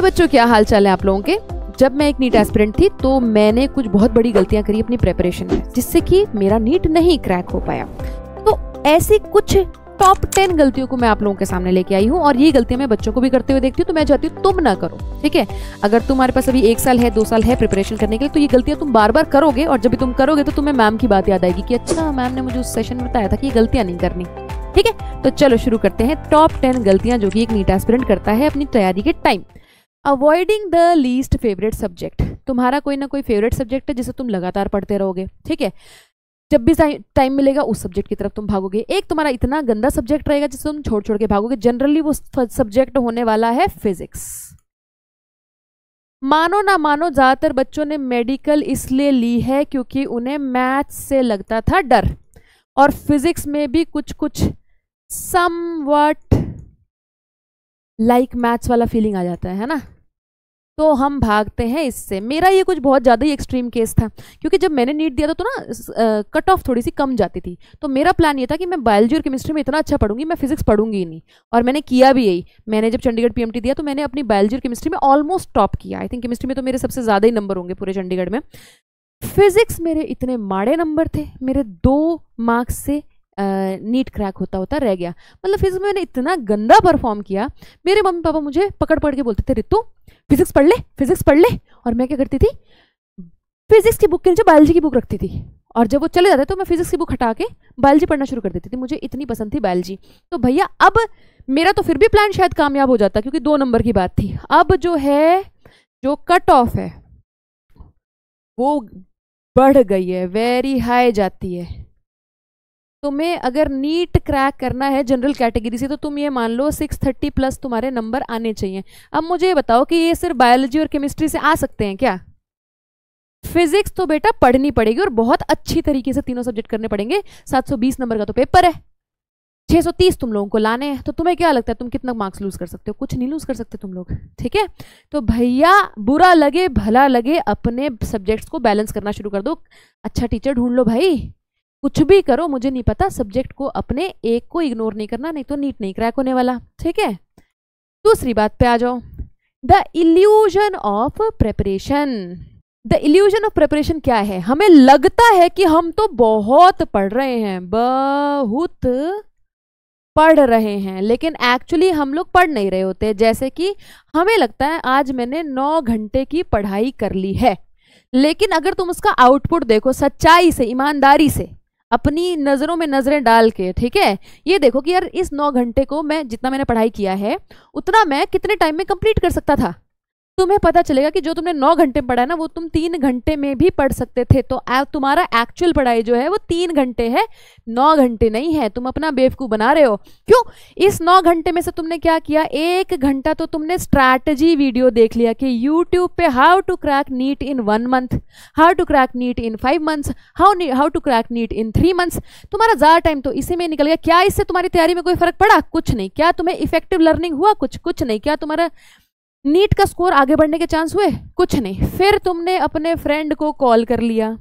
हाय बच्चों क्या हाल चाल है आप लोगों के जब मैं एक नीट एस्पिरेंट थी तो मैंने कुछ बहुत बड़ी गलतियां करी अपनी प्रेपरेशन में जिससे कि मेरा नीट नहीं क्रैक हो पाया तो ऐसी कुछ टॉप टेन गलतियों को मैं आप लोगों के सामने लेके आई हूँ और ये गलतियां मैं बच्चों को भी करते हुए देखती हूँ तो मैं चाहती हूँ तुम ना करो ठीक है अगर तुम्हारे पास अभी एक साल है दो साल है प्रिपरेशन करने के लिए तो ये गलतियां तुम बार बार करोगे और जब भी तुम करोगे तो तुम्हें मैम की बात याद आएगी कि अच्छा मैम ने मुझे उस सेशन में बताया था कि ये गलतियां नहीं करनी ठीक है तो चलो शुरू करते हैं टॉप टेन गलतियां जो कि एक नीट एस्पिरेंट करता है अपनी तैयारी के time avoiding the least favourite subject तुम्हारा कोई ना कोई फेवरेट सब्जेक्ट है जिसे तुम लगातार पढ़ते रहोगे ठीक है जब भी टाइम मिलेगा उस सब्जेक्ट की तरफ तुम भागोगे एक तुम्हारा इतना गंदा सब्जेक्ट रहेगा जिसे तुम छोड़ छोड़ के भागोगे जनरली वो सब्जेक्ट होने वाला है फिजिक्स मानो ना मानो ज़्यादातर बच्चों ने मेडिकल इसलिए ली है क्योंकि उन्हें मैथ से लगता था डर और फिजिक्स में भी कुछ कुछ some what like like maths वाला फीलिंग आ जाता है ना तो हम भागते हैं इससे मेरा ये कुछ बहुत ज़्यादा ही एक्सट्रीम केस था क्योंकि जब मैंने नीट दिया था तो ना कट ऑफ थोड़ी सी कम जाती थी तो मेरा प्लान ये था कि मैं बायोलॉजी और केमिस्ट्री में इतना अच्छा पढ़ूंगी मैं फिजिक्स पढ़ूंगी ही नहीं और मैंने किया भी यही मैंने जब चंडीगढ़ पीएमटी दिया तो मैंने अपनी बायोलॉजी और केमिस्ट्री में ऑलमोस्ट टॉप किया आई थिंक केमिस्ट्री में तो मेरे सबसे ज़्यादा ही नंबर होंगे पूरे चंडीगढ़ में फिजिक्स मेरे इतने माड़े नंबर थे मेरे दो मार्क्स से नीट क्रैक होता होता रह गया मतलब फिजिक्स में मैंने इतना गंदा परफॉर्म किया मेरे मम्मी पापा मुझे पकड़ पकड़ के बोलते थे रितु फिजिक्स पढ़ ले फिजिक्स पढ़ ले और मैं क्या करती थी फिजिक्स की बुक के नीचे बायोलॉजी की बुक रखती थी और जब वो चले जाते तो मैं फिजिक्स की बुक हटा के बायोलॉजी पढ़ना शुरू कर देती थी मुझे इतनी पसंद थी बायोलॉजी तो भैया अब मेरा तो फिर भी प्लान शायद कामयाब हो जाता क्योंकि दो नंबर की बात थी अब जो है जो कट ऑफ है वो बढ़ गई है वेरी हाई जाती है तुम्हें अगर नीट क्रैक करना है जनरल कैटेगरी से तो तुम ये मान लो 630 प्लस तुम्हारे नंबर आने चाहिए अब मुझे ये बताओ कि ये सिर्फ बायोलॉजी और केमिस्ट्री से आ सकते हैं क्या फिजिक्स तो बेटा पढ़नी पड़ेगी और बहुत अच्छी तरीके से तीनों सब्जेक्ट करने पड़ेंगे 720 नंबर का तो पेपर है 630 तुम लोगों को लाने हैं तो तुम्हें क्या लगता है तुम कितना मार्क्स लूज कर सकते हो कुछ नहीं लूज कर सकते तुम लोग ठीक है तो भैया बुरा लगे भला लगे अपने सब्जेक्ट्स को बैलेंस करना शुरू कर दो अच्छा टीचर ढूंढ लो भाई कुछ भी करो मुझे नहीं पता सब्जेक्ट को अपने एक को इग्नोर नहीं करना नहीं तो नीट नहीं क्रैक होने वाला ठीक है दूसरी बात पे आ जाओ the illusion of preparation the illusion of preparation क्या है हमें लगता है कि हम तो बहुत पढ़ रहे हैं बहुत पढ़ रहे हैं लेकिन एक्चुअली हम लोग पढ़ नहीं रहे होते जैसे कि हमें लगता है आज मैंने नौ घंटे की पढ़ाई कर ली है लेकिन अगर तुम उसका आउटपुट देखो सच्चाई से ईमानदारी से अपनी नज़रों में नज़रें डाल के ठीक है ये देखो कि यार इस नौ घंटे को मैं जितना मैंने पढ़ाई किया है उतना मैं कितने टाइम में कंप्लीट कर सकता था तुम्हें पता चलेगा कि जो तुमने नौ घंटे पढ़ा है ना वो तुम तीन घंटे में भी पढ़ सकते थे तो तुम्हारा एक्चुअल पढ़ाई जो है वो तीन घंटे है नौ घंटे नहीं है तुम अपना बेवकूफ़ बना रहे हो क्यों इस नौ घंटे में से तुमने क्या किया एक घंटा तो तुमने स्ट्रैटेजी वीडियो देख लिया कि यूट्यूब पे how to crack NEET in one month how to crack NEET in five months how how to crack NEET in three months तुम्हारा ज़्यादा टाइम तो इसी में निकल गया क्या इससे तुम्हारी तैयारी में कोई फर्क पड़ा कुछ नहीं क्या तुम्हें इफेक्टिव लर्निंग हुआ कुछ कुछ नहीं क्या तुम्हारा नीट का स्कोर आगे बढ़ने के चांस हुए कुछ नहीं फिर तुमने अपने फ्रेंड को कॉल कर लिया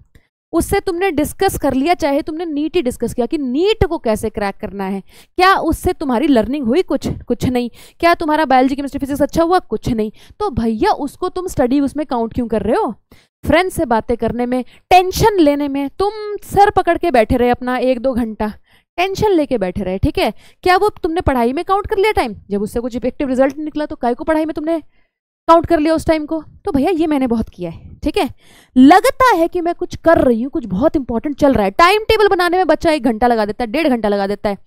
उससे तुमने डिस्कस कर लिया चाहे तुमने नीट ही डिस्कस किया कि नीट को कैसे क्रैक करना है क्या उससे तुम्हारी लर्निंग हुई कुछ कुछ नहीं क्या तुम्हारा बायोलॉजी केमिस्ट्री फिजिक्स अच्छा हुआ कुछ नहीं तो भैया उसको तुम स्टडी उसमें काउंट क्यों कर रहे हो फ्रेंड से बातें करने में टेंशन लेने में तुम सर पकड़ के बैठे रहे अपना एक दो घंटा टेंशन लेके बैठे रहे ठीक है क्या वो तुमने पढ़ाई में काउंट कर लिया टाइम जब उससे कुछ इफेक्टिव रिजल्ट निकला तो काय को पढ़ाई में तुमने काउंट कर लिया उस टाइम को तो भैया ये मैंने बहुत किया है ठीक है लगता है कि मैं कुछ कर रही हूँ कुछ बहुत इंपॉर्टेंट चल रहा है टाइम टेबल बनाने में बच्चा एक घंटा लगा देता है डेढ़ घंटा लगा देता है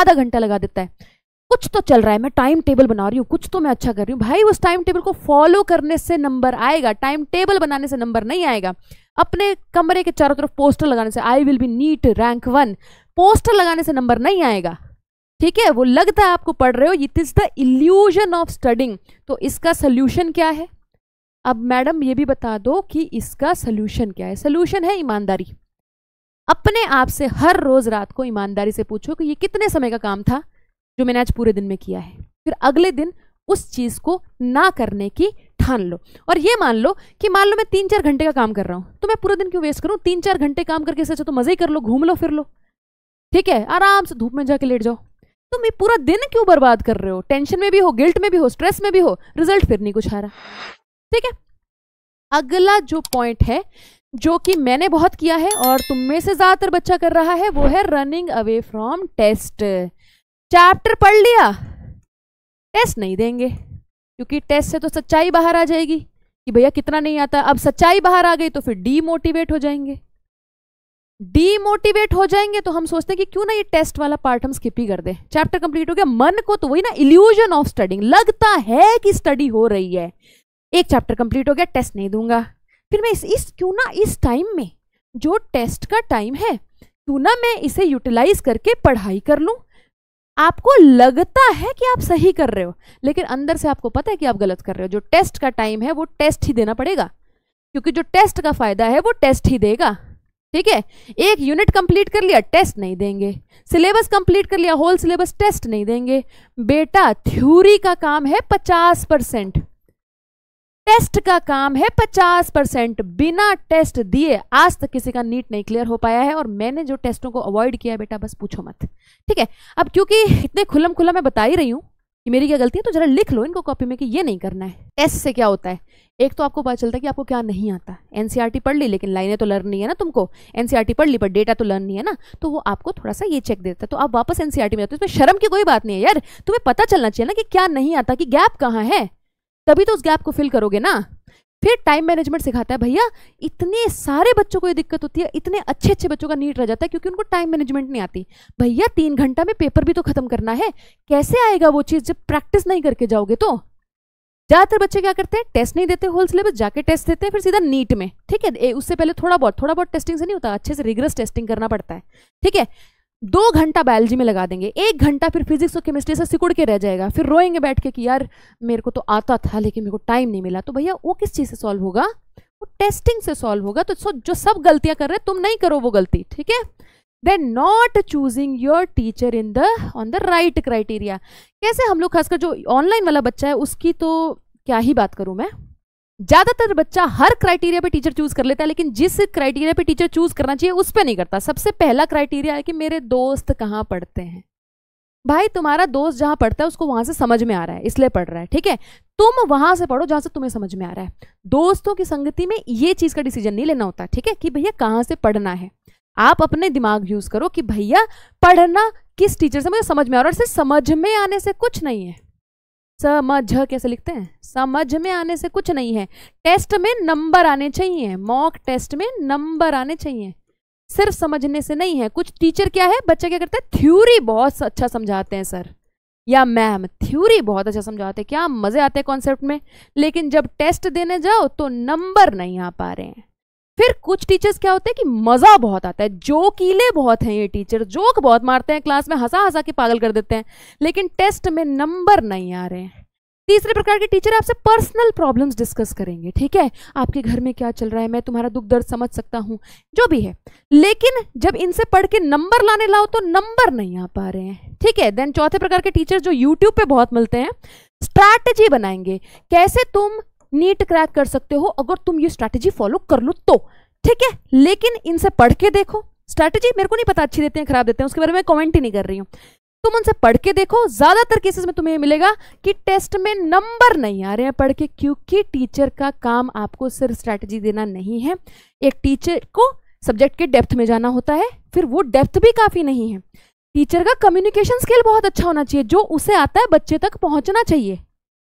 आधा घंटा लगा देता है कुछ तो चल रहा है मैं टाइम टेबल बना रही हूँ कुछ तो मैं अच्छा कर रही हूँ भाई उस टाइम टेबल को फॉलो करने से नंबर आएगा टाइम टेबल बनाने से नंबर नहीं आएगा अपने कमरे के चारों तरफ पोस्टर लगाने से I will be NEET rank one poster लगाने से नंबर नहीं आएगा ठीक है वो लगता है आपको पढ़ रहे हो it is the illusion of studying तो इसका सोल्यूशन क्या है अब मैडम ये भी बता दो कि इसका सोल्यूशन क्या है सोल्यूशन है ईमानदारी अपने आप से हर रोज़ रात को ईमानदारी से पूछो कि ये कितने समय का काम था जो मैंने आज पूरे दिन में किया है फिर अगले दिन उस चीज़ को ना करने की ठान लो और ये मान लो कि मान लो मैं तीन चार घंटे का काम कर रहा हूं तो मैं पूरा दिन क्यों वेस्ट करूं तीन चार घंटे काम करके सोचो तो मज़े ही कर लो घूम लो फिर लो ठीक है आराम से धूप में जाके लेट जाओ तुम मैं पूरा दिन क्यों बर्बाद कर रहे हो टेंशन में भी हो गिल्ट में भी हो स्ट्रेस में भी हो रिजल्ट फिर नहीं कुछ आ रहा ठीक है अगला जो पॉइंट है जो कि मैंने बहुत किया है और तुम में से ज़्यादातर बच्चा कर रहा है वो है running away from test chapter पढ़ लिया टेस्ट नहीं देंगे क्योंकि टेस्ट से तो सच्चाई बाहर आ जाएगी कि भैया कितना नहीं आता अब सच्चाई बाहर आ गई तो फिर डीमोटिवेट हो जाएंगे डीमोटिवेट हो जाएंगे तो हम सोचते हैं कि क्यों ना ये टेस्ट वाला पार्ट हम स्किप ही कर दें चैप्टर कंप्लीट हो गया मन को तो वही ना इल्यूजन ऑफ स्टडिंग लगता है कि स्टडी हो रही है एक चैप्टर कंप्लीट हो गया टेस्ट नहीं दूंगा फिर मैं इस, इस क्यों ना इस टाइम में जो टेस्ट का टाइम है क्यों ना मैं इसे यूटिलाइज करके पढ़ाई कर लूँ आपको लगता है कि आप सही कर रहे हो लेकिन अंदर से आपको पता है कि आप गलत कर रहे हो जो टेस्ट का टाइम है वो टेस्ट ही देना पड़ेगा क्योंकि जो टेस्ट का फायदा है वो टेस्ट ही देगा ठीक है एक यूनिट कंप्लीट कर लिया टेस्ट नहीं देंगे सिलेबस कंप्लीट कर लिया होल सिलेबस टेस्ट नहीं देंगे बेटा थ्योरी का काम है पचास परसेंट टेस्ट का काम है 50 परसेंट बिना टेस्ट दिए आज तक किसी का नीट नहीं क्लियर हो पाया है और मैंने जो टेस्टों को अवॉइड किया है बेटा बस पूछो मत ठीक है अब क्योंकि इतने खुलम खुला मैं बता ही रही हूँ कि मेरी क्या गलती है तो जरा लिख लो इनको कॉपी में कि ये नहीं करना है टेस्ट से क्या होता है एक तो आपको पता चलता है कि आपको क्या नहीं आता एनसीईआरटी e पढ़ ली लेकिन लाइनें तो लर्न नहीं है ना तुमको एनसीईआरटी e पढ़ ली पर डेटा तो लर्न नहीं है ना तो वो आपको थोड़ा सा ये चेक देता है तो आप वापस एनसीआरटी e में जाते हो तो इसमें शर्म की कोई बात नहीं है यार तुम्हें पता चलना चाहिए ना कि क्या नहीं आता कि गैप कहाँ है तभी तो उस गैप को फिल करोगे ना फिर टाइम मैनेजमेंट सिखाता है भैया इतने सारे बच्चों को ये दिक्कत होती है इतने अच्छे अच्छे बच्चों का नीट रह जाता है क्योंकि उनको टाइम मैनेजमेंट नहीं आती भैया तीन घंटा में पेपर भी तो खत्म करना है कैसे आएगा वो चीज़ जब प्रैक्टिस नहीं करके जाओगे तो ज़्यादातर बच्चे क्या करते हैं टेस्ट नहीं देते होल सिलेबस जाके टेस्ट देते हैं फिर सीधा नीट में ठीक है उससे पहले थोड़ा बहुत थोड़ा बहुत टेस्टिंग से नहीं होता अच्छे से रिग्रस टेस्टिंग करना पड़ता है ठीक है दो घंटा बायोलॉजी में लगा देंगे एक घंटा फिर फिजिक्स और केमिस्ट्री से सिकुड़ के रह जाएगा फिर रोएंगे बैठ के कि यार मेरे को तो आता था लेकिन मेरे को टाइम नहीं मिला तो भैया वो किस चीज़ से सॉल्व होगा वो टेस्टिंग से सॉल्व होगा तो जो सब गलतियां कर रहे हैं तुम नहीं करो वो गलती ठीक है then not choosing your teacher in the on the right criteria कैसे हम लोग खासकर जो ऑनलाइन वाला बच्चा है उसकी तो क्या ही बात करूँ मैं ज्यादातर बच्चा हर क्राइटेरिया पे टीचर चूज कर लेता है लेकिन जिस क्राइटेरिया पे टीचर चूज करना चाहिए उस पर नहीं करता सबसे पहला क्राइटेरिया है कि मेरे दोस्त कहाँ पढ़ते हैं भाई तुम्हारा दोस्त जहां पढ़ता है उसको वहां से समझ में आ रहा है इसलिए पढ़ रहा है ठीक है तुम वहां से पढ़ो जहां से तुम्हें समझ में आ रहा है दोस्तों की संगति में ये चीज का डिसीजन नहीं लेना होता ठीक है कि भैया कहाँ से पढ़ना है आप अपने दिमाग यूज करो कि भैया पढ़ना किस टीचर से मुझे समझ में आ रहा है समझ में आने से कुछ नहीं है समझ कैसे लिखते हैं समझ में आने से कुछ नहीं है टेस्ट में नंबर आने चाहिए मॉक टेस्ट में नंबर आने चाहिए सिर्फ समझने से नहीं है कुछ टीचर क्या है बच्चे क्या करते हैं थ्योरी बहुत अच्छा समझाते हैं सर या मैम थ्योरी बहुत अच्छा समझाते हैं क्या मज़े आते हैं कॉन्सेप्ट में लेकिन जब टेस्ट देने जाओ तो नंबर नहीं आ पा रहे हैं फिर कुछ टीचर्स क्या होते हैं कि मज़ा बहुत आता है जो कीले बहुत हैं ये टीचर जोक बहुत मारते हैं क्लास में हंसा हंसा के पागल कर देते हैं लेकिन टेस्ट में नंबर नहीं आ रहे हैं तीसरे प्रकार के टीचर आपसे पर्सनल प्रॉब्लम्स डिस्कस करेंगे ठीक है आपके घर में क्या चल रहा है मैं तुम्हारा दुख दर्द समझ सकता हूँ जो भी है लेकिन जब इनसे पढ़ के नंबर लाने लाओ तो नंबर नहीं आ पा रहे हैं ठीक है देन चौथे प्रकार के टीचर जो यूट्यूब पे बहुत मिलते हैं स्ट्रैटेजी बनाएंगे कैसे तुम नीट क्रैक कर सकते हो अगर तुम ये स्ट्रैटेजी फॉलो कर लो तो ठीक है लेकिन इनसे पढ़ के देखो स्ट्रैटेजी मेरे को नहीं पता अच्छी देते हैं खराब देते हैं उसके बारे में कॉमेंट ही नहीं कर रही हूँ तुम उनसे पढ़ के देखो ज़्यादातर केसेस में तुम्हें मिलेगा कि टेस्ट में नंबर नहीं आ रहे हैं पढ़ के क्योंकि टीचर का काम आपको सिर्फ स्ट्रैटेजी देना नहीं है एक टीचर को सब्जेक्ट के डेप्थ में जाना होता है फिर वो डेप्थ भी काफ़ी नहीं है टीचर का कम्युनिकेशन स्किल बहुत अच्छा होना चाहिए जो उसे आता है बच्चे तक पहुंचना चाहिए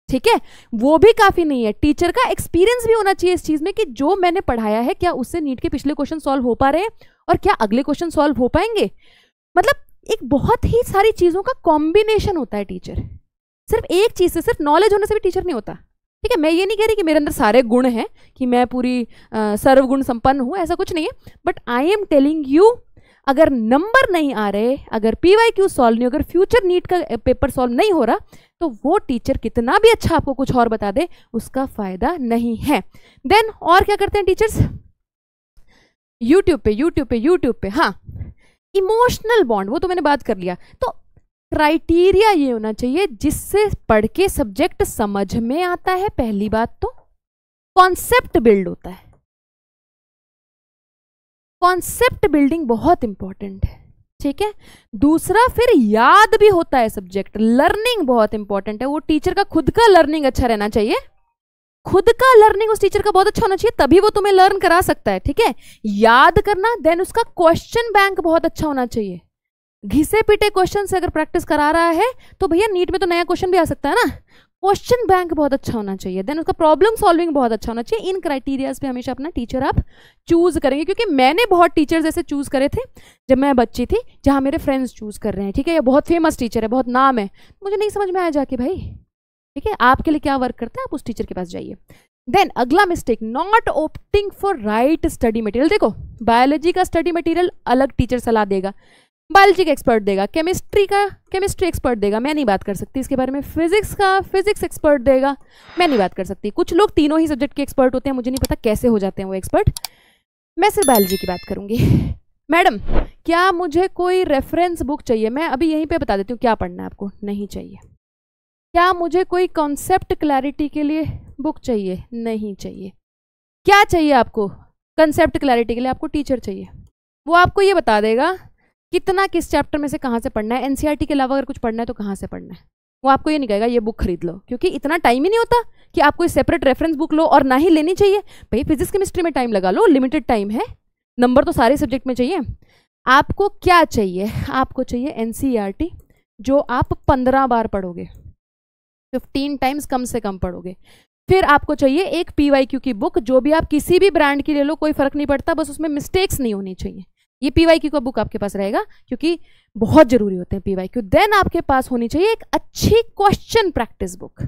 ठीक है वो भी काफी नहीं है टीचर का एक्सपीरियंस भी होना चाहिए इस चीज में कि जो मैंने पढ़ाया है क्या उससे नीट के पिछले क्वेश्चन सॉल्व हो पा रहे हैं और क्या अगले क्वेश्चन सॉल्व हो पाएंगे मतलब एक बहुत ही सारी चीजों का कॉम्बिनेशन होता है टीचर सिर्फ एक चीज से सिर्फ नॉलेज होने से भी टीचर नहीं होता ठीक है मैं ये नहीं कह रही कि मेरे अंदर सारे गुण हैं कि मैं पूरी सर्वगुण संपन्न हूं ऐसा कुछ नहीं है but I am telling you अगर नंबर नहीं आ रहे अगर पी वाई क्यू सॉल्व नहीं अगर फ्यूचर नीट का पेपर सॉल्व नहीं हो रहा तो वो टीचर कितना भी अच्छा आपको कुछ और बता दे उसका फ़ायदा नहीं है देन और क्या करते हैं टीचर्स यूट्यूब पे यूट्यूब पे यूट्यूब पे हाँ इमोशनल बॉन्ड वो तो मैंने बात कर लिया तो क्राइटेरिया ये होना चाहिए जिससे पढ़ के सब्जेक्ट समझ में आता है पहली बात तो कॉन्सेप्ट बिल्ड होता है कॉन्सेप्ट बिल्डिंग बहुत इंपॉर्टेंट है ठीक है दूसरा फिर याद भी होता है सब्जेक्ट लर्निंग बहुत इंपॉर्टेंट है वो टीचर का खुद का लर्निंग अच्छा रहना चाहिए खुद का लर्निंग उस टीचर का बहुत अच्छा होना चाहिए तभी वो तुम्हें लर्न करा सकता है ठीक है याद करना देन उसका क्वेश्चन बैंक बहुत अच्छा होना चाहिए घिसे पिटे क्वेश्चन से अगर प्रैक्टिस करा रहा है तो भैया नीट में तो नया क्वेश्चन भी आ सकता है ना क्वेश्चन बैंक बहुत अच्छा होना चाहिए देन उसका प्रॉब्लम सॉल्विंग बहुत अच्छा होना चाहिए इन क्राइटेरियाज पे हमेशा अपना टीचर आप चूज़ करेंगे क्योंकि मैंने बहुत टीचर्स ऐसे चूज़ करे थे जब मैं बच्ची थी जहाँ मेरे फ्रेंड्स चूज़ कर रहे हैं ठीक है ये बहुत फेमस टीचर है बहुत नाम है मुझे नहीं समझ में आया जाके भाई ठीक है आपके लिए क्या वर्क करता है आप उस टीचर के पास जाइए देन अगला mistake not opting for right study material देखो बायोलॉजी का स्टडी मटेरियल अलग टीचर सलाह देगा बायोलॉजी का एक्सपर्ट देगा केमिस्ट्री का केमिस्ट्री एक्सपर्ट देगा मैं नहीं बात कर सकती इसके बारे में फिजिक्स का फिजिक्स एक्सपर्ट देगा मैं नहीं बात कर सकती कुछ लोग तीनों ही सब्जेक्ट के एक्सपर्ट होते हैं मुझे नहीं पता कैसे हो जाते हैं वो एक्सपर्ट मैं सिर्फ बायोलॉजी की बात करूँगी मैडम क्या मुझे कोई रेफरेंस बुक चाहिए मैं अभी यहीं पर बता देती हूँ क्या पढ़ना है आपको नहीं चाहिए क्या मुझे कोई कॉन्सेप्ट क्लैरिटी के लिए बुक चाहिए नहीं चाहिए क्या चाहिए आपको कंसेप्ट क्लैरिटी के लिए आपको टीचर चाहिए वो आपको ये बता देगा कितना किस चैप्टर में से कहाँ से पढ़ना है एनसीईआरटी e के अलावा अगर कुछ पढ़ना है तो कहाँ से पढ़ना है वो आपको ये नहीं कहेगा ये बुक खरीद लो क्योंकि इतना टाइम ही नहीं होता कि आप कोई सेपरेट रेफरेंस बुक लो और ना ही लेनी चाहिए भाई फिजिक्स केमिस्ट्री में टाइम लगा लो लिमिटेड टाइम है नंबर तो सारे सब्जेक्ट में चाहिए आपको क्या चाहिए आपको चाहिए एन e जो आप पंद्रह बार पढ़ोगे फिफ्टीन टाइम्स कम से कम पढ़ोगे फिर आपको चाहिए एक पी की बुक जो भी आप किसी भी ब्रांड की ले लो कोई फर्क नहीं पड़ता बस उसमें मिस्टेक्स नहीं होनी चाहिए ये पीवाईक्यू का बुक आपके पास रहेगा क्योंकि बहुत जरूरी होते हैं पीवाईक्यू देन आपके पास होनी चाहिए एक अच्छी question practice book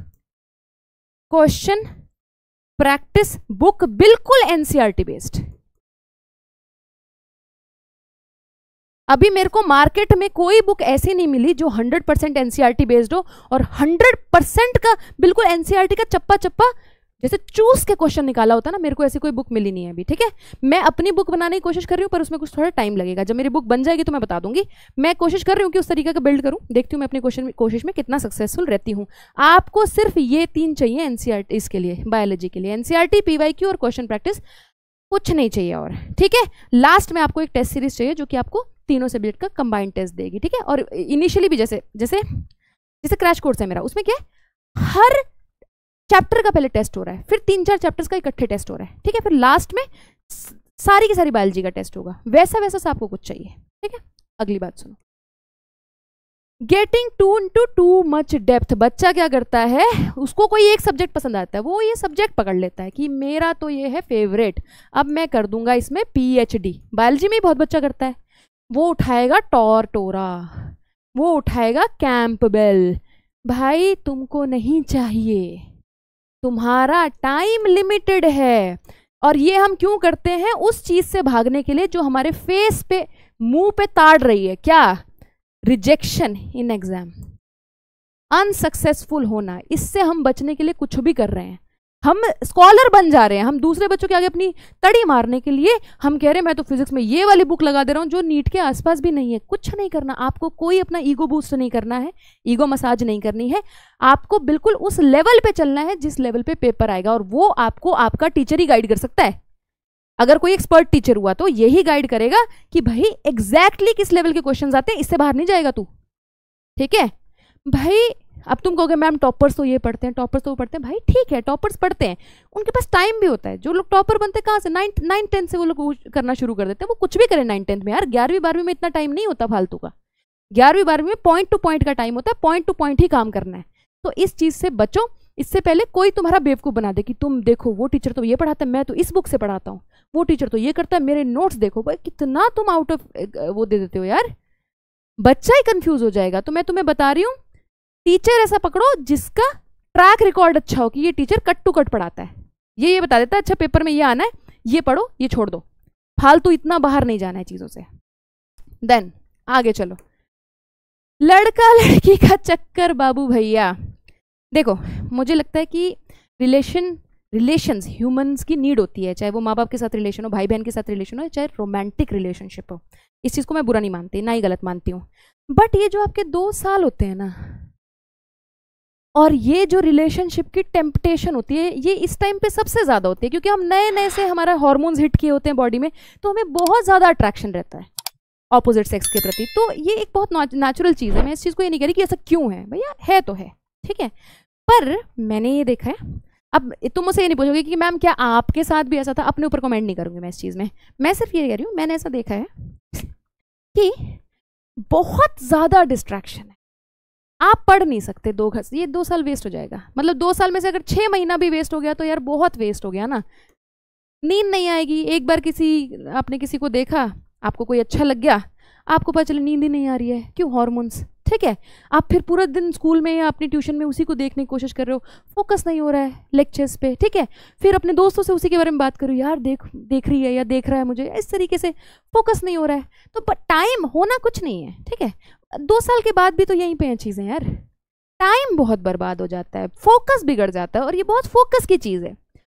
question practice book बिल्कुल एनसीआरटी बेस्ड e अभी मेरे को मार्केट में कोई बुक ऐसी नहीं मिली जो 100% परसेंट एनसीआरटी बेस्ड हो और 100% का बिल्कुल एनसीआरटी e का चप्पा चप्पा जैसे चूस के क्वेश्चन निकाला होता ना मेरे को ऐसी कोई बुक मिली नहीं है अभी ठीक है मैं अपनी बुक बनाने की कोशिश कर रही हूँ पर उसमें कुछ थोड़ा टाइम लगेगा जब मेरी बुक बन जाएगी तो मैं बता दूंगी मैं कोशिश कर रही हूँ कि उस तरीके का बिल्ड करूँ देखती हूँ मैं अपनी क्वेश्चन कोशिश में कितना सक्सेसफुल रहती हूँ आपको सिर्फ ये तीन चाहिए एनसीआर इसके लिए बायोलॉजी के लिए एनसीआर टी e और क्वेश्चन प्रैक्टिस कुछ नहीं चाहिए और ठीक है लास्ट में आपको एक टेस्ट सीरीज चाहिए जो कि आपको तीनों सब्जेक्ट का कंबाइंड टेस्ट देगी ठीक है और इनिशियली भी जैसे जैसे जैसे क्रैश कोर्स है मेरा उसमें क्या हर चैप्टर का पहले टेस्ट हो रहा है फिर तीन चार चैप्टर्स का इकट्ठे टेस्ट हो रहा है ठीक है फिर लास्ट में सारी की सारी बायोलॉजी का टेस्ट होगा वैसा वैसा सा आपको कुछ चाहिए ठीक है अगली बात सुनो getting to into too much depth बच्चा क्या करता है उसको कोई एक सब्जेक्ट पसंद आता है वो ये सब्जेक्ट पकड़ लेता है कि मेरा तो ये है फेवरेट अब मैं कर दूंगा इसमें पीएचडी बायोलॉजी में ही बहुत बच्चा करता है वो उठाएगा टोरा वो उठाएगा बेल भाई तुमको नहीं चाहिए तुम्हारा टाइम लिमिटेड है और ये हम क्यों करते हैं उस चीज़ से भागने के लिए जो हमारे फेस पे मुंह पे ताड़ रही है क्या रिजेक्शन इन एग्ज़ाम अनसक्सेसफुल होना इससे हम बचने के लिए कुछ भी कर रहे हैं हम स्कॉलर बन जा रहे हैं हम दूसरे बच्चों के आगे अपनी तड़ी मारने के लिए हम कह रहे हैं मैं तो फिजिक्स में ये वाली बुक लगा दे रहा हूँ जो नीट के आसपास भी नहीं है कुछ नहीं करना आपको कोई अपना ईगो बूस्ट नहीं करना है ईगो मसाज नहीं करनी है आपको बिल्कुल उस लेवल पे चलना है जिस लेवल पे पेपर आएगा और वो आपको आपका टीचर ही गाइड कर सकता है अगर कोई एक्सपर्ट टीचर हुआ तो यही गाइड करेगा कि भाई एग्जैक्टली exactly किस लेवल के क्वेश्चन आते हैं इससे बाहर नहीं जाएगा तू ठीक है भाई अब तुम कहोगे मैम टॉपर्स तो ये पढ़ते हैं टॉपर्स तो वो पढ़ते हैं भाई ठीक है टॉपर्स पढ़ते हैं उनके पास टाइम भी होता है जो लोग टॉपर बनते हैं कहाँ से नाइन नाइन टेंथ से वो लोग करना शुरू कर देते हैं वो कुछ भी करें नाइन टेंथ में यार ग्यारहवीं बारहवीं में इतना टाइम नहीं होता फालतू का ग्यारहवीं बारहवीं में पॉइंट टू पॉइंट का टाइम होता है पॉइंट टू पॉइंट ही काम करना है तो इस चीज़ से बचो इससे पहले कोई तुम्हारा बेवकूफ़ बना दे कि तुम देखो वो टीचर तो ये पढ़ाता है मैं तो इस बुक से पढ़ाता हूँ वो टीचर तो ये करता है मेरे नोट्स देखो भाई कितना तुम आउट ऑफ वो दे देते हो यार बच्चा ही कंफ्यूज हो जाएगा तो मैं तुम्हें बता रही हूँ टीचर ऐसा पकड़ो जिसका ट्रैक रिकॉर्ड अच्छा हो कि ये टीचर कट टू कट पढ़ाता है ये ये बता देता है अच्छा पेपर में ये आना है ये पढ़ो ये छोड़ दो फालतू इतना बाहर नहीं जाना है चीज़ों से देन आगे चलो लड़का लड़की का चक्कर बाबू भैया देखो मुझे लगता है कि रिलेशन रिलेशंस ह्यूमंस की नीड होती है चाहे वो माँ बाप के साथ रिलेशन हो भाई बहन के साथ रिलेशन हो चाहे रोमांटिक रिलेशनशिप हो इस चीज़ को मैं बुरा नहीं मानती ना ही गलत मानती हूँ बट ये जो आपके दो साल होते हैं ना और ये जो रिलेशनशिप की टेम्पटेशन होती है ये इस टाइम पे सबसे ज़्यादा होती है क्योंकि हम नए नए से हमारा हॉर्मोन्स हिट किए होते हैं बॉडी में तो हमें बहुत ज़्यादा अट्रैक्शन रहता है ऑपोजिट सेक्स के प्रति तो ये एक बहुत नेचुरल चीज़ है मैं इस चीज़ को ये नहीं कह रही कि ऐसा क्यों है भैया है तो है ठीक है पर मैंने ये देखा है अब तुम मुझसे ये नहीं पूछोगे कि मैम क्या आपके साथ भी ऐसा था अपने ऊपर कमेंट नहीं करूंगी मैं इस चीज़ में मैं सिर्फ ये कह रही हूँ मैंने ऐसा देखा है कि बहुत ज़्यादा डिस्ट्रैक्शन है आप पढ़ नहीं सकते दो घर ये दो साल वेस्ट हो जाएगा मतलब दो साल में से अगर छः महीना भी वेस्ट हो गया तो यार बहुत वेस्ट हो गया ना नींद नहीं आएगी एक बार किसी आपने किसी को देखा आपको कोई अच्छा लग गया आपको पता चले नींद ही नहीं आ रही है क्यों हॉर्मोन्स ठीक है आप फिर पूरा दिन स्कूल में या अपनी ट्यूशन में उसी को देखने की कोशिश कर रहे हो फोकस नहीं हो रहा है लेक्चर्स पे ठीक है फिर अपने दोस्तों से उसी के बारे में बात करो यार देख देख रही है या देख रहा है मुझे इस तरीके से फोकस नहीं हो रहा है तो टाइम होना कुछ नहीं है ठीक है दो साल के बाद भी तो यहीं पे हैं चीज़ें यार टाइम बहुत बर्बाद हो जाता है फोकस बिगड़ जाता है और ये बहुत फोकस की चीज़ है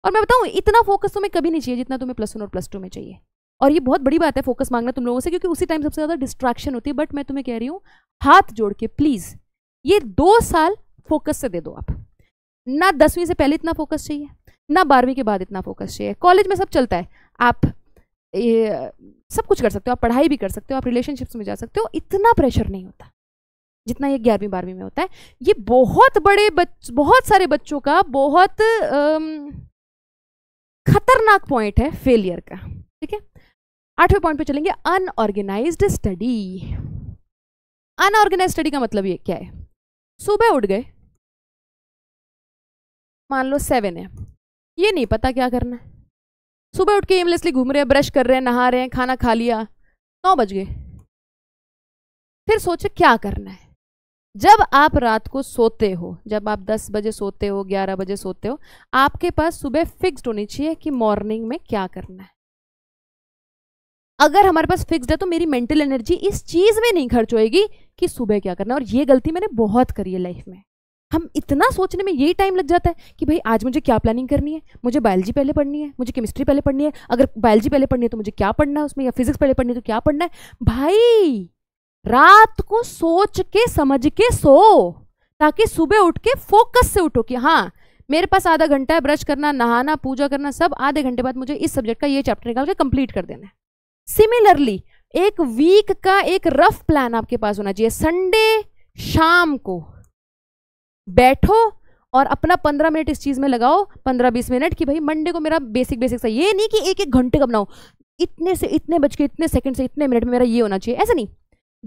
और मैं बताऊँ इतना फोकस तुम्हें कभी नहीं चाहिए जितना तुम्हें प्लस वन और प्लस टू में चाहिए और ये बहुत बड़ी बात है फोकस मांगना तुम लोगों से क्योंकि उसी टाइम सबसे ज़्यादा डिस्ट्रैक्शन होती है बट मैं तुम्हें कह रही हूँ हाथ जोड़ के प्लीज़ ये दो साल फोकस से दे दो आप ना दसवीं से पहले इतना फोकस चाहिए ना बारहवीं के बाद इतना फोकस चाहिए कॉलेज में सब चलता है आप सब कुछ कर सकते हो आप पढ़ाई भी कर सकते हो आप रिलेशनशिप्स में जा सकते हो इतना प्रेशर नहीं होता जितना ये ग्यारहवीं बारहवीं में होता है ये बहुत बड़े बच्च, बहुत सारे बच्चों का बहुत खतरनाक पॉइंट है फेलियर का ठीक है आठवें पॉइंट पे चलेंगे अनऑर्गेनाइज स्टडी अनऑर्गेनाइज स्टडी का मतलब ये क्या है सुबह उठ गए मान लो सेवन है ये नहीं पता क्या करना है सुबह उठ के एमलेसली घूम रहे हैं ब्रश कर रहे हैं नहा रहे हैं खाना खा लिया नौ बज गए फिर सोचे क्या करना है जब आप रात को सोते हो जब आप 10 बजे सोते हो 11 बजे सोते हो आपके पास सुबह फिक्स्ड होनी चाहिए कि मॉर्निंग में क्या करना है अगर हमारे पास फिक्स्ड है तो मेरी मेंटल एनर्जी इस चीज में नहीं खर्च होएगी कि सुबह क्या करना है और ये गलती मैंने बहुत करी है लाइफ में हम इतना सोचने में यही टाइम लग जाता है कि भाई आज मुझे क्या प्लानिंग करनी है मुझे बायोलॉजी पहले पढ़नी है मुझे केमिस्ट्री पहले पढ़नी है अगर बायोलॉजी पहले पढ़नी है तो मुझे क्या पढ़ना है उसमें या फिजिक्स पहले पढ़नी है तो क्या पढ़ना है भाई रात को सोच के समझ के सो ताकि सुबह उठ के फोकस से उठो कि हाँ मेरे पास आधा घंटा है ब्रश करना नहाना पूजा करना सब आधे घंटे बाद मुझे इस सब्जेक्ट का ये चैप्टर निकाल के कंप्लीट कर देना है सिमिलरली एक वीक का एक रफ प्लान आपके पास होना चाहिए संडे शाम को बैठो और अपना पंद्रह मिनट इस चीज़ में लगाओ पंद्रह बीस मिनट कि भाई मंडे को मेरा बेसिक बेसिक सही ये नहीं कि एक एक घंटे का बनाओ इतने से इतने बज के इतने सेकंड से इतने मिनट में मेरा ये होना चाहिए ऐसा नहीं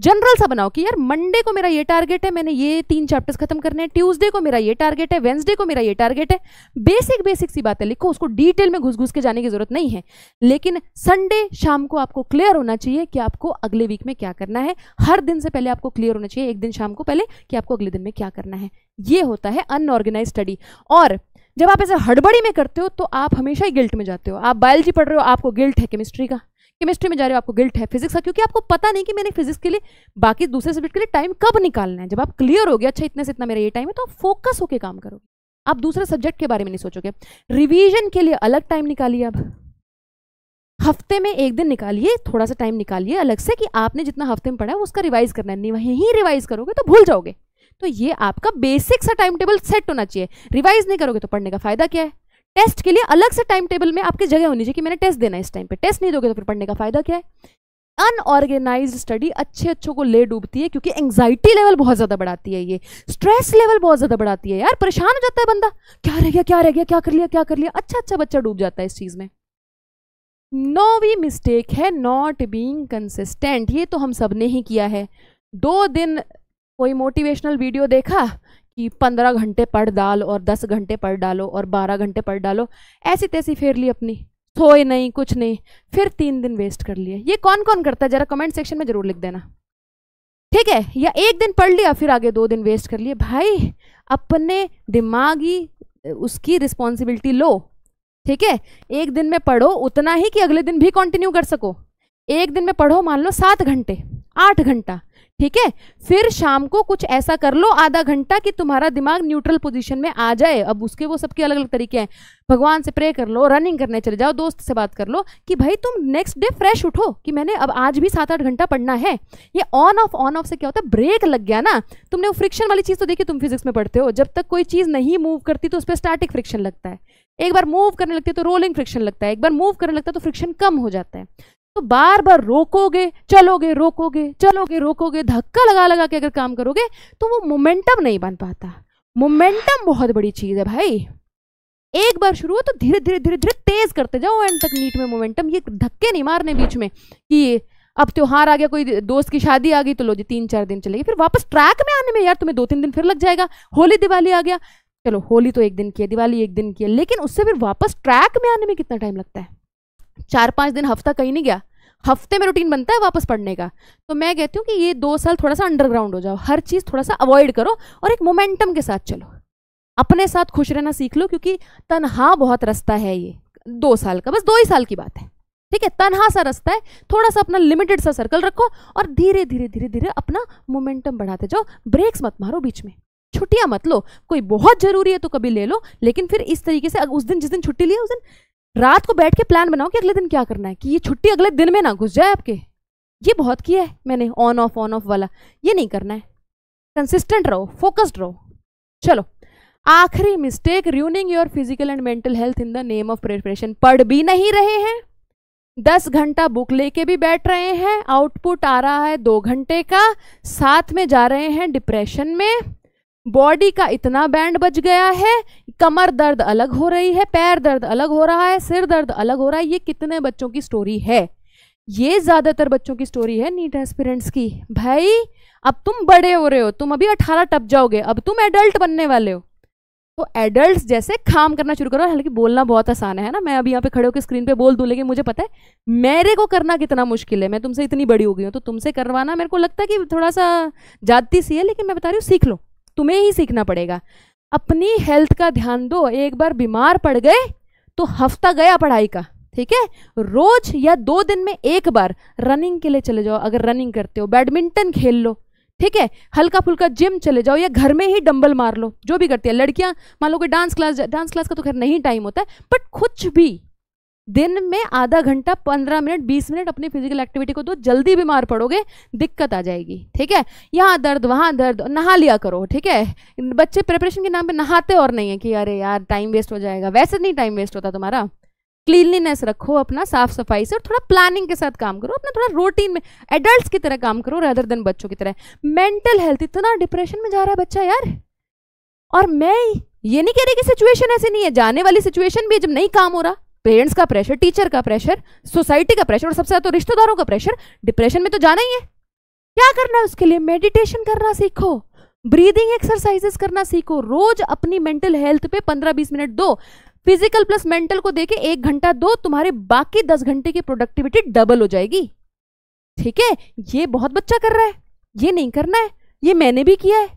जनरल सा बनाओ कि यार मंडे को मेरा ये टारगेट है मैंने ये तीन चैप्टर्स खत्म करने हैं ट्यूसडे को मेरा ये टारगेट है वेंसडे को मेरा ये टारगेट है बेसिक बेसिक सी बातें लिखो उसको डिटेल में घुस घुस के जाने की जरूरत नहीं है लेकिन संडे शाम को आपको क्लियर होना चाहिए कि आपको अगले वीक में क्या करना है हर दिन से पहले आपको क्लियर होना चाहिए एक दिन शाम को पहले कि आपको अगले दिन में क्या करना है ये होता है अनऑर्गेनाइज स्टडी और जब आप ऐसे हड़बड़ी में करते हो तो आप हमेशा ही गिल्ट में जाते हो आप बायोलॉजी पढ़ रहे हो आपको गिल्ट है केमिस्ट्री का केमिस्ट्री में जा रहे हो आपको गिल्ट है फिजिक्स का क्योंकि आपको पता नहीं कि मैंने फिजिक्स के लिए बाकी दूसरे सब्जेक्ट के लिए टाइम कब निकालना है जब आप क्लियर हो गया अच्छा इतने से इतना मेरा ये टाइम है तो आप फोकस होकर काम करोगे आप दूसरे सब्जेक्ट के बारे में नहीं सोचोगे रिविजन के लिए अलग टाइम निकालिए आप हफ्ते में एक दिन निकालिए थोड़ा सा टाइम निकालिए अलग से कि आपने जितना हफ्ते में पढ़ा है उसका रिवाइज करना है नहीं वहीं रिवाइज करोगे तो भूल जाओगे तो ये आपका बेसिक सा टाइम टेबल सेट होना चाहिए रिवाइज नहीं करोगे तो पढ़ने का फायदा क्या है टेस्ट के लिए अलग से टाइम टेबल में आपकी जगह होनी चाहिए कि मैंने टेस्ट देना है इस टाइम पे टेस्ट नहीं दोगे तो फिर पढ़ने का फायदा क्या है अनऑर्गेनाइज स्टडी अच्छे अच्छों को ले डूबती है क्योंकि एंग्जाइटी लेवल बहुत ज़्यादा बढ़ाती है ये स्ट्रेस लेवल बहुत ज़्यादा बढ़ाती है यार परेशान हो जाता है बंदा क्या रह गया क्या रह गया क्या कर लिया क्या कर लिया अच्छा अच्छा बच्चा डूब जाता है इस चीज़ में नौवीं मिस्टेक है नॉट बींग कंसिस्टेंट ये तो हम सब ने ही किया है दो दिन कोई मोटिवेशनल वीडियो देखा कि पंद्रह घंटे पढ़ डाल और दस घंटे पढ़ डालो और बारह घंटे पढ़ डालो ऐसी तैसी फेर ली अपनी सोए नहीं कुछ नहीं फिर तीन दिन वेस्ट कर लिए ये कौन कौन करता है जरा कमेंट सेक्शन में ज़रूर लिख देना ठीक है या एक दिन पढ़ लिया फिर आगे दो दिन वेस्ट कर लिए भाई अपने दिमागी उसकी रिस्पॉन्सिबिलिटी लो ठीक है एक दिन में पढ़ो उतना ही कि अगले दिन भी कंटिन्यू कर सको एक दिन में पढ़ो मान लो सात घंटे आठ घंटा ठीक है फिर शाम को कुछ ऐसा कर लो आधा घंटा कि तुम्हारा दिमाग न्यूट्रल पोजीशन में आ जाए अब उसके वो सबके अलग अलग तरीके हैं भगवान से प्रे कर लो रनिंग करने चले जाओ दोस्त से बात कर लो कि भाई तुम नेक्स्ट डे फ्रेश उठो कि मैंने अब आज भी सात आठ घंटा पढ़ना है ये ऑन ऑफ ऑन ऑफ से क्या होता है ब्रेक लग गया ना तुमने वो फ्रिक्शन वाली चीज़ तो देखी तुम फिजिक्स में पढ़ते हो जब तक कोई चीज़ नहीं मूव करती तो उस पर स्टार्टिंग फ्रिक्शन लगता है एक बार मूव करने लगती है तो रोलिंग फ्रिक्शन लगता है एक बार मूव करने लगता है तो फ्रिक्शन कम हो जाता है तो बार बार रोकोगे चलोगे रोकोगे चलोगे रोकोगे धक्का लगा लगा के अगर काम करोगे तो वो मोमेंटम नहीं बन पाता मोमेंटम बहुत बड़ी चीज़ है भाई एक बार शुरू हो तो धीरे धीरे धीरे धीरे तेज करते जाओ एंड तक नीट में मोमेंटम ये धक्के नहीं मारने बीच में कि अब त्योहार आ गया कोई दोस्त की शादी आ गई तो लो जी तीन चार दिन चलेगी फिर वापस ट्रैक में आने में यार तुम्हें दो तीन दिन फिर लग जाएगा होली दिवाली आ गया चलो होली तो एक दिन की है दिवाली एक दिन की है लेकिन उससे फिर वापस ट्रैक में आने में कितना टाइम लगता है चार पाँच दिन हफ्ता कहीं नहीं गया हफ्ते में रूटीन बनता है वापस पढ़ने का तो मैं कहती हूँ कि ये दो साल थोड़ा सा अंडरग्राउंड हो जाओ हर चीज़ थोड़ा सा अवॉइड करो और एक मोमेंटम के साथ चलो अपने साथ खुश रहना सीख लो क्योंकि तनहा बहुत रास्ता है ये दो साल का बस दो ही साल की बात है ठीक है तनहा सा रास्ता है थोड़ा सा अपना लिमिटेड सा सर्कल रखो और धीरे धीरे धीरे धीरे अपना मोमेंटम बढ़ाते जाओ ब्रेक्स मत मारो बीच में छुट्टियां मत लो कोई बहुत जरूरी है तो कभी ले लो लेकिन फिर इस तरीके से उस दिन जिस दिन छुट्टी लिया उस दिन रात को बैठ के प्लान बनाओ कि अगले दिन क्या करना है कि ये छुट्टी अगले दिन में ना घुस जाए आपके ये बहुत किया है मैंने ऑन ऑफ ऑन ऑफ वाला ये नहीं करना है कंसिस्टेंट रहो फोकस्ड रहो चलो आखिरी mistake ruining your physical and mental health in the name of preparation पढ़ भी नहीं रहे हैं दस घंटा बुक लेके भी बैठ रहे हैं आउटपुट आ रहा है दो घंटे का साथ में जा रहे हैं डिप्रेशन में बॉडी का इतना बैंड बच गया है कमर दर्द अलग हो रही है पैर दर्द अलग हो रहा है सिर दर्द अलग हो रहा है ये कितने बच्चों की स्टोरी है ये ज़्यादातर बच्चों की स्टोरी है नीट एस्पिरेंट्स की भाई अब तुम बड़े हो रहे हो तुम अभी अठारह टप जाओगे अब तुम एडल्ट बनने वाले हो तो एडल्ट जैसे काम करना शुरू करो हालांकि बोलना बहुत आसान है ना मैं अभी यहाँ पे खड़े होकर स्क्रीन पे बोल दूँ लेकिन मुझे पता है मेरे को करना कितना मुश्किल है मैं तुमसे इतनी बड़ी हो गई हूँ तो तुमसे करवाना मेरे को लगता है कि थोड़ा सा जाती सी है लेकिन मैं बता रही हूँ सीख लो तुम्हें ही सीखना पड़ेगा अपनी हेल्थ का ध्यान दो एक बार बीमार पड़ गए तो हफ्ता गया पढ़ाई का ठीक है रोज या दो दिन में एक बार रनिंग के लिए चले जाओ अगर रनिंग करते हो बैडमिंटन खेल लो ठीक है हल्का फुल्का जिम चले जाओ या घर में ही डंबल मार लो जो भी करती है लड़कियां मान लो कि डांस क्लास डांस क्लास का तो खैर नहीं टाइम होता है बट कुछ भी दिन में आधा घंटा पंद्रह मिनट बीस मिनट अपनी फिजिकल एक्टिविटी को दो तो जल्दी बीमार पड़ोगे दिक्कत आ जाएगी ठीक है यहाँ दर्द वहाँ दर्द नहा लिया करो ठीक है बच्चे प्रिपरेशन के नाम पे नहाते और नहीं है कि अरे यार टाइम वेस्ट हो जाएगा वैसे नहीं टाइम वेस्ट होता तुम्हारा क्लीनलीनेस रखो अपना साफ सफाई से और थोड़ा प्लानिंग के साथ काम करो अपना थोड़ा रूटीन में एडल्ट की तरह काम करो रेदर देन बच्चों की तरह मेंटल हेल्थ इतना डिप्रेशन में जा रहा है बच्चा यार और मैं ये नहीं कह रही कि सिचुएशन ऐसी नहीं है जाने वाली सिचुएशन भी जब नहीं काम हो रहा पेरेंट्स का प्रेशर टीचर का प्रेशर सोसाइटी का प्रेशर और सबसे ज़्यादा तो रिश्तेदारों का प्रेशर डिप्रेशन में तो जाना ही है क्या करना है उसके लिए मेडिटेशन करना सीखो ब्रीदिंग एक्सरसाइजेस करना सीखो रोज अपनी मेंटल हेल्थ पे पंद्रह बीस मिनट दो फिजिकल प्लस मेंटल को देके एक घंटा दो तुम्हारे बाकी दस घंटे की प्रोडक्टिविटी डबल हो जाएगी ठीक है ये बहुत बच्चा कर रहा है ये नहीं करना है ये मैंने भी किया है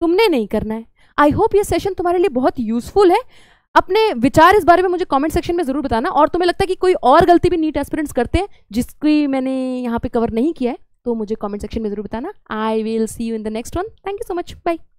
तुमने नहीं करना है आई होप ये सेशन तुम्हारे लिए बहुत यूजफुल है अपने विचार इस बारे में मुझे कमेंट सेक्शन में ज़रूर बताना और तुम्हें लगता है कि कोई और गलती भी नीट एस्पिरेंट्स करते हैं जिसकी मैंने यहाँ पे कवर नहीं किया है तो मुझे कमेंट सेक्शन में ज़रूर बताना I will see you in the next one thank you so much by